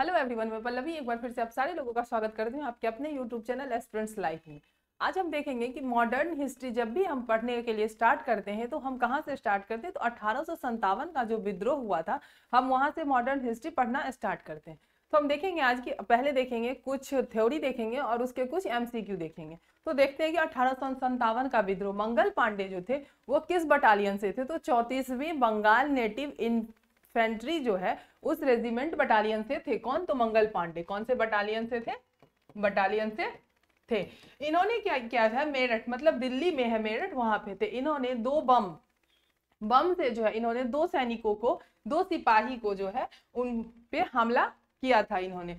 hello everyone मैं पल्लवी एक बार फिर से आप सारे लोगों का स्वागत करती हूँ आपके अपने यूट्यूब चैनल एस्पिरेंट्स लाइफ में आज हम देखेंगे कि मॉडर्न हिस्ट्री जब भी हम पढ़ने के लिए स्टार्ट करते हैं तो हम कहाँ से स्टार्ट करते हैं तो अठारह का जो विद्रोह हुआ था हम वहाँ से मॉडर्न हिस्ट्री पढ़ना स्टार्ट करते हैं तो हम देखेंगे आज की पहले देखेंगे कुछ थ्योरी देखेंगे और उसके कुछ एम देखेंगे तो देखते हैं कि अठारह का विद्रोह मंगल पांडे जो थे वो किस बटालियन से थे तो चौंतीसवीं बंगाल नेटिव इन इन्फेंट्री जो है उस रेजिमेंट बटालियन से थे कौन तो मंगल पांडे कौन से बटालियन से थे बटालियन से थे इन्होंने क्या किया था मेरठ मतलब दिल्ली में है मेरठ वहां पे थे इन्होंने दो बम बम से जो है इन्होंने दो सैनिकों को दो सिपाही को जो है उन पे हमला किया था इन्होंने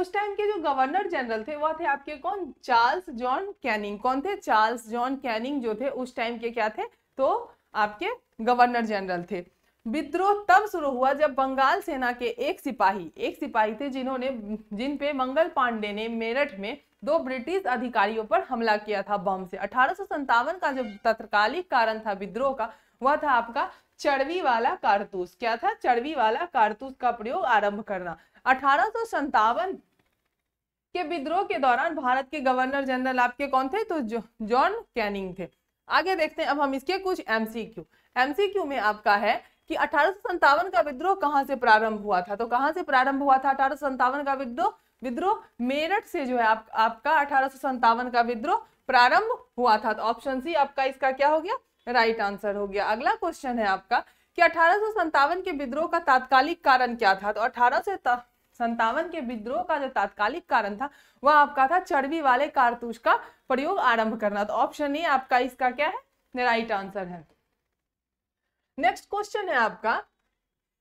उस टाइम के जो गवर्नर जनरल थे वह थे आपके कौन चार्ल्स जॉन कैनिंग कौन थे चार्ल्स जॉन कैनिंग जो थे उस टाइम के क्या थे तो आपके गवर्नर जनरल थे विद्रोह तब शुरू हुआ जब बंगाल सेना के एक सिपाही एक सिपाही थे जिन्होंने जिन पे मंगल पांडे ने मेरठ में दो ब्रिटिश अधिकारियों पर हमला किया था बम से अठारह का जो तत्कालिक कारण था विद्रोह का वह था आपका चर्बी वाला कारतूस क्या था चर्बी वाला कारतूस का प्रयोग आरंभ करना अठारह के विद्रोह के दौरान भारत के गवर्नर जनरल आपके कौन थे तो जॉन कैनिंग थे आगे देखते हैं अब हम इसके कुछ एमसीक्यू एमसीक्यू में आपका है कि अठारह का विद्रोह कहाँ से प्रारंभ हुआ था तो कहाँ से प्रारंभ हुआ था अठारह का विद्रोह विद्रोह मेरठ से जो है आप, आपका अठारह का विद्रोह प्रारंभ हुआ था तो ऑप्शन सी आपका इसका क्या हो गया राइट आंसर हो गया अगला क्वेश्चन है आपका कि अठारह के विद्रोह का तात्कालिक कारण क्या था तो अठारह संतावन के विद्रोह का जो तात्कालिक कारण था वह आपका था चर्बी वाले कारतूस का प्रयोग आरंभ करना तो ऑप्शन ए आपका इसका क्या है राइट आंसर है नेक्स्ट क्वेश्चन है आपका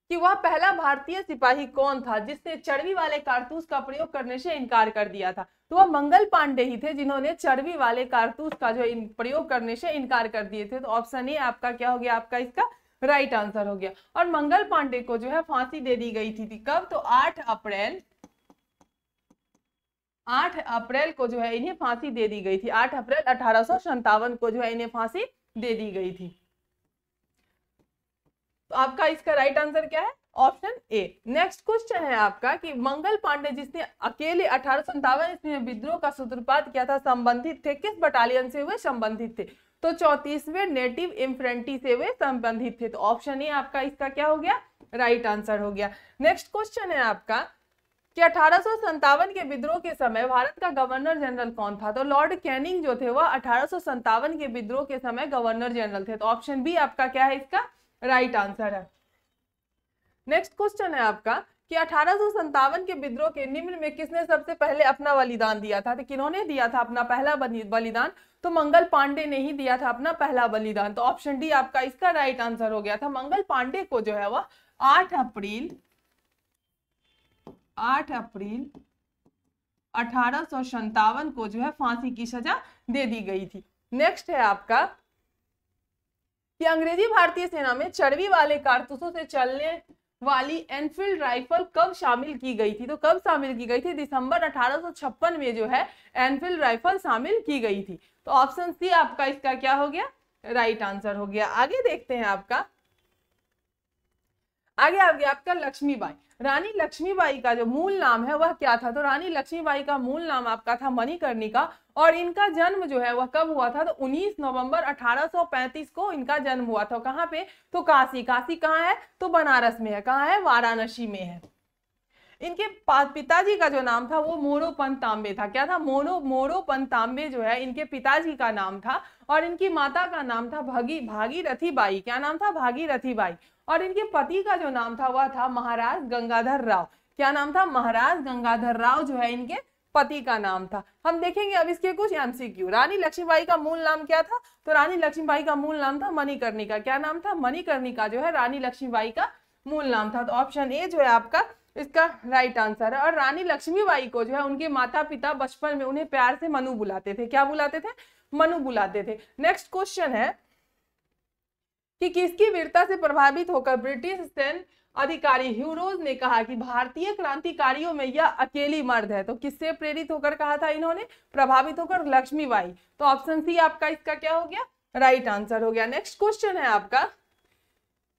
कि वह पहला भारतीय सिपाही कौन था जिसने चर्बी वाले कारतूस का प्रयोग करने से इनकार कर दिया था तो वह मंगल पांडे ही थे जिन्होंने चर्बी वाले कारतूस का जो प्रयोग करने से इनकार कर दिए थे तो ऑप्शन ए आपका क्या हो गया आपका इसका राइट आंसर हो गया और मंगल पांडे को जो है फांसी दे दी गई थी, थी कब तो आठ अप्रैल आठ अप्रैल को जो है इन्हें फांसी दे दी गई थी आठ अप्रैल अठारह को जो है इन्हें फांसी दे दी गई थी आपका इसका राइट आंसर क्या है ऑप्शन ए नेक्स्ट क्वेश्चन है आपका कि मंगल पांडे जिसने अकेले अठारह ईस्वी में विद्रोह का सूत्रपात किया था संबंधित थे किस बटालियन से वे संबंधित थे तो चौतीसवें नेटिव इंफ्रेंटी से वे संबंधित थे तो ऑप्शन ए आपका इसका क्या हो गया राइट right आंसर हो गया नेक्स्ट क्वेश्चन है आपका कि अठारह के विद्रोह के समय भारत का गवर्नर जनरल कौन था तो लॉर्ड कैनिंग जो थे वह अठारह के विद्रोह के समय गवर्नर जनरल थे तो ऑप्शन बी आपका क्या है इसका राइट right आंसर है नेक्स्ट क्वेश्चन है आपका कि अठारह के विद्रोह के निम्न में किसने सबसे पहले अपना बलिदान दिया था तो किन्होंने दिया था अपना पहला बलिदान तो मंगल पांडे ने ही दिया था अपना पहला बलिदान तो ऑप्शन डी आपका इसका राइट आंसर हो गया था मंगल पांडे को जो है वह आठ अप्रैल आठ अप्रैल अठारह को जो है फांसी की सजा दे दी गई थी नेक्स्ट है आपका कि अंग्रेजी भारतीय सेना में चर्बी वाले कारतूसों से चलने वाली एनफील्ड राइफल कब शामिल की गई थी तो कब शामिल की गई थी दिसंबर 1856 में जो है एनफील्ड राइफल शामिल की गई थी तो ऑप्शन सी आपका इसका क्या हो गया राइट right आंसर हो गया आगे देखते हैं आपका आगे आ गया आपका लक्ष्मीबाई रानी लक्ष्मीबाई का जो मूल नाम है वह क्या था तो रानी लक्ष्मीबाई का मूल नाम आपका था मणिकर्णी का और इनका जन्म जो है वह कब हुआ था तो 19 नवंबर 1835 को इनका जन्म हुआ था कहाँ पे तो काशी काशी कहाँ है तो बनारस में है कहाँ है वाराणसी में है इनके पिताजी का जो नाम था वो मोरोपन तांबे था क्या था मोनो मोरोपन तांबे जो है इनके पिताजी का नाम था और इनकी माता का नाम था भागी भागीरथी बाई क्या नाम था भागीरथी बाई और इनके पति का जो नाम था वह था महाराज गंगाधर राव क्या नाम था महाराज गंगाधर राव जो है इनके पति का नाम था हम देखेंगे अब इसके कुछ एमसीक्यू रानी लक्ष्मीबाई का मूल नाम क्या था तो रानी लक्ष्मीबाई का मूल नाम था मणिकर्णिका क्या नाम था मणिकर्णिका जो है रानी लक्ष्मीबाई का मूल नाम था तो ऑप्शन ए जो है आपका इसका राइट आंसर है और रानी लक्ष्मीबाई को जो है उनके माता पिता बचपन में उन्हें प्यार से मनु बुलाते थे क्या बुलाते थे मनु बुलाते थे नेक्स्ट क्वेश्चन है कि किसकी वीरता से प्रभावित होकर ब्रिटिश सैन्य अधिकारी ह्यूरोज ने कहा कि भारतीय क्रांतिकारियों में यह अकेली मर्द है तो किससे प्रेरित होकर कहा था इन्होंने प्रभावित होकर लक्ष्मीबाई तो ऑप्शन सी आपका इसका क्या हो गया राइट right आंसर हो गया नेक्स्ट क्वेश्चन है आपका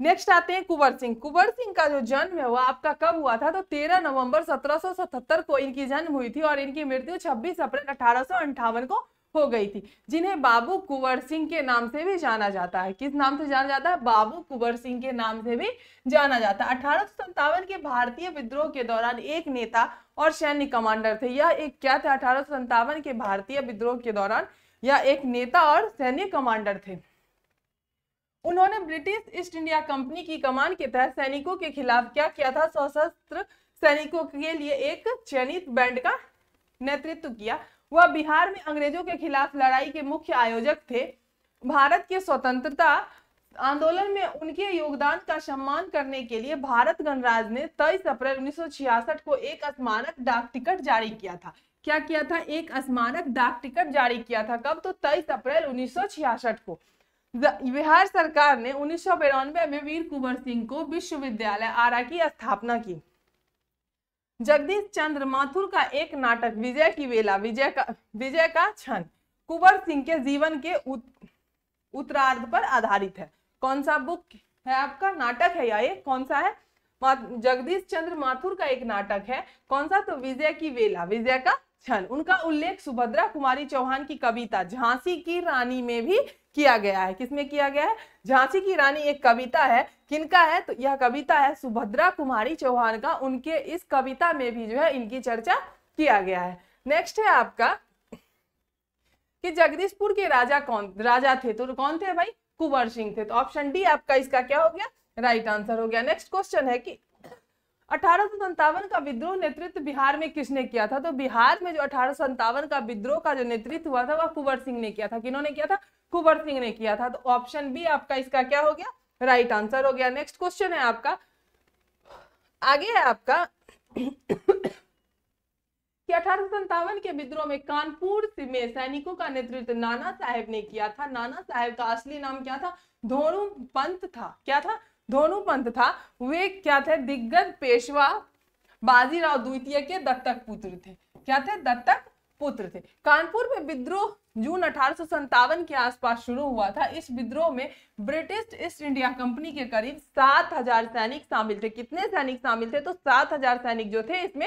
नेक्स्ट आते हैं कुंवर सिंह कुंवर सिंह का जो जन्म है वह आपका कब हुआ था तो 13 नवंबर 1777 को इनकी जन्म हुई थी और इनकी मृत्यु 26 अप्रैल अठारह को हो गई थी जिन्हें बाबू कुंवर सिंह के नाम से भी जाना जाता है किस नाम से जाना जाता है बाबू कुंवर सिंह के नाम से भी जाना जाता है अठारह के भारतीय विद्रोह के दौरान एक नेता और सैन्य कमांडर थे यह एक क्या थे अठारह के भारतीय विद्रोह के दौरान यह एक नेता और सैन्य कमांडर थे उन्होंने ब्रिटिश ईस्ट इंडिया कंपनी की कमान के तहत सैनिकों के खिलाफ क्या किया था सशस्त्र सैनिकों के लिए एक चयनित बैंड का नेतृत्व किया वह बिहार में अंग्रेजों के खिलाफ लड़ाई के मुख्य आयोजक थे भारत के स्वतंत्रता आंदोलन में उनके योगदान का सम्मान करने के लिए भारत गणराज्य ने तेईस अप्रैल 1966 को एक स्मारक डाक टिकट जारी किया था क्या किया था एक स्मारक डाक टिकट जारी किया था कब तो तेईस अप्रैल 1966 को बिहार सरकार ने उन्नीस में वीर कुंवर सिंह को विश्वविद्यालय आरा की स्थापना की जगदीश चंद्र माथुर का एक नाटक विजय की वेला विजय का विजय का क्षण कुंवर सिंह के जीवन के उत, उत्तरार्ध पर आधारित है कौन सा बुक है आपका नाटक है या ये कौन सा है जगदीश चंद्र माथुर का एक नाटक है कौन सा तो विजय की वेला विजय का क्षण उनका उल्लेख सुभद्रा कुमारी चौहान की कविता झांसी की रानी में भी किया गया है किसमें किया गया है झांसी की रानी एक कविता है किनका है तो यह कविता है सुभद्रा कुमारी चौहान का उनके इस कविता में भी जो है इनकी चर्चा किया गया है नेक्स्ट है आपका कि जगदीशपुर के राजा कौन राजा थे तो कौन थे भाई कुंवर सिंह थे तो ऑप्शन डी आपका इसका क्या हो गया राइट आंसर हो गया नेक्स्ट क्वेश्चन है कि अठारह का विद्रोह नेतृत्व बिहार में किसने किया था तो बिहार में जो अठारह का विद्रोह का जो नेतृत्व हुआ था वह कुंवर सिंह ने किया था किन्होंने किया था कुबर सिंह ने किया था तो ऑप्शन बी आपका इसका क्या हो गया राइट right आंसर हो गया नेक्स्ट क्वेश्चन है आपका आगे है आपका कि अठारह के विद्रोह में कानपुर में सैनिकों का नेतृत्व नाना साहेब ने किया था नाना साहेब का असली नाम क्या था धोनू पंत था क्या था धोनू पंत था वे क्या थे दिग्गज पेशवा बाजीराव द्वितीय के दत्तक पुत्र थे क्या थे दत्तक पुत्र थे कानपुर में विद्रोह जून अठारह के आसपास शुरू हुआ था इस विद्रोह में ब्रिटिश ईस्ट इंडिया कंपनी के करीब 7000 सैनिक शामिल थे कितने सैनिक शामिल थे तो 7000 सैनिक जो थे इसमें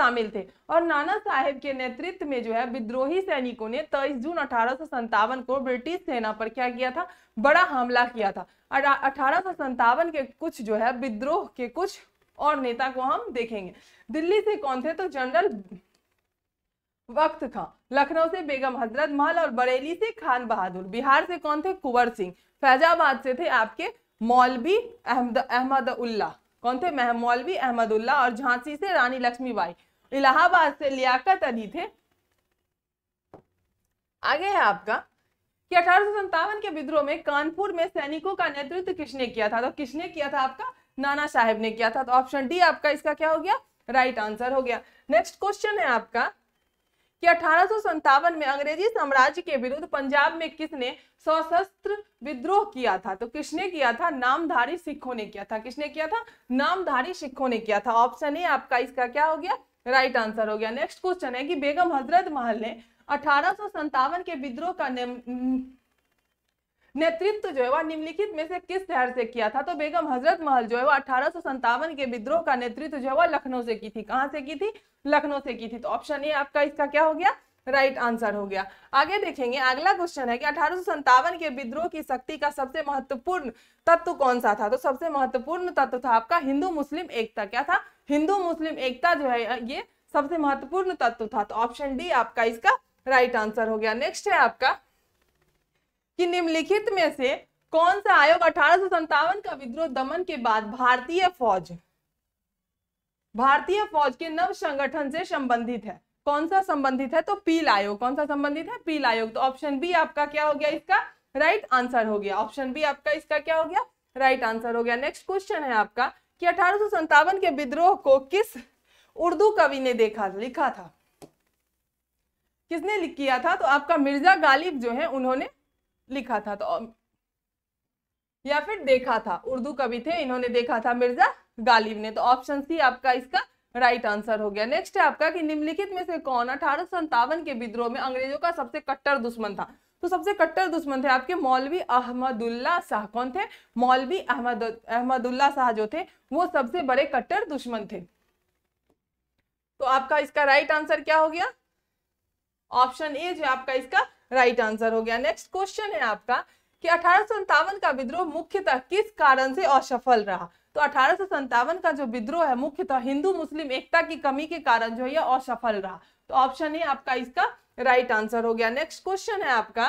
शामिल थे और नाना साहेब के नेतृत्व में जो है विद्रोही सैनिकों ने तेईस जून अठारह को ब्रिटिश सेना पर क्या किया था बड़ा हमला किया था अठारह के कुछ जो है विद्रोह के कुछ और नेता को हम देखेंगे दिल्ली से कौन थे तो जनरल वक्त खां लखनऊ से बेगम हजरत महल और बरेली से खान बहादुर बिहार से कौन थे कुंवर सिंह फैजाबाद से थे आपके मौलवी अहमद उल्ला कौन थे मौलवी अहमदुल्ला और झांसी से रानी लक्ष्मीबाई इलाहाबाद से लियाकत अली थे आगे है आपका कि अठारह के विद्रोह में कानपुर में सैनिकों का नेतृत्व किसने किया था तो किसने किया था आपका नाना साहेब ने किया था तो ऑप्शन डी आपका इसका क्या हो गया राइट right आंसर हो गया नेक्स्ट क्वेश्चन है आपका कि अठारह में अंग्रेजी साम्राज्य के विरुद्ध पंजाब में किसने सशस्त्र विद्रोह किया था तो किसने किया था नामधारी सिखों ने किया था किसने किया था नामधारी सिखों ने किया था ऑप्शन है आपका इसका क्या हो गया राइट right आंसर हो गया नेक्स्ट क्वेश्चन है कि बेगम हजरत महल ने अठारह के विद्रोह का नेतृत्व जो है वह निम्नलिखित में से किस शहर से किया था तो बेगम हजरत महल जो है वह अठारह के विद्रोह का नेतृत्व जो है वह लखनऊ से की थी कहाँ से की थी लखनऊ से की थी तो ऑप्शन ए आपका इसका क्या हो गया राइट right आंसर हो गया आगे देखेंगे अगला क्वेश्चन है कि अठारह के विद्रोह की शक्ति का सबसे महत्वपूर्ण तत्व कौन सा था तो सबसे महत्वपूर्ण तत्व था आपका हिंदू मुस्लिम एकता क्या था हिंदू मुस्लिम एकता जो है ये सबसे महत्वपूर्ण तत्व था तो ऑप्शन डी आपका इसका राइट right आंसर हो गया नेक्स्ट है आपका कि निम्नलिखित में से कौन सा आयोग अठारह का विद्रोह दमन के बाद भारतीय फौज भारतीय फौज के नव संगठन से संबंधित है कौन सा संबंधित है तो पील आयोग कौन सा संबंधित है पील आयोग तो ऑप्शन बी आपका क्या हो गया इसका राइट right आंसर हो गया ऑप्शन बी आपका इसका क्या हो गया राइट right आंसर हो गया नेक्स्ट क्वेश्चन है आपका कि अठारह के विद्रोह को किस उर्दू कवि ने देखा लिखा था किसने लिख किया था तो आपका मिर्जा गालिब जो है उन्होंने लिखा था तो या फिर देखा था उर्दू कवि थे इन्होंने देखा था मिर्जा गालिब ने तो ऑप्शन सी आपका इसका राइट आंसर हो गया नेक्स्ट है आपका कि निम्नलिखित में से कौन अठारह के विद्रोह में अंग्रेजों का सबसे कट्टर दुश्मन था तो सबसे कट्टर दुश्मन थे आपके मौलवी अहमदुल्ला शाह कौन थे मौलवी अहमद अहमदुल्ला शाह जो थे वो सबसे बड़े कट्टर दुश्मन थे तो आपका इसका राइट आंसर क्या हो गया ऑप्शन ए जो आपका इसका राइट right आंसर हो गया नेक्स्ट क्वेश्चन है आपका कि अठारह का विद्रोह मुख्यतः किस कारण से असफल रहा तो अठारह का जो विद्रोह है मुख्यतः हिंदू मुस्लिम एकता की कमी के कारण जो है यह असफल रहा तो ऑप्शन है आपका इसका राइट right आंसर हो गया नेक्स्ट क्वेश्चन है आपका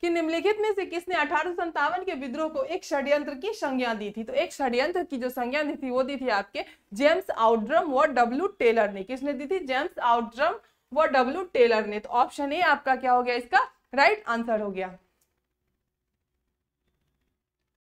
कि निम्नलिखित में से किसने अठारह के विद्रोह को एक षड्यंत्र की संज्ञा दी थी तो एक षड्यंत्र की जो संज्ञा दी थी वो दी थी आपके जेम्स आउड्रम व डब्ल्यू टेलर ने किसने दी थी जेम्स आउड्रम वो डब्ल्यू टेलर ने तो ऑप्शन ए आपका क्या हो गया इसका राइट right आंसर हो गया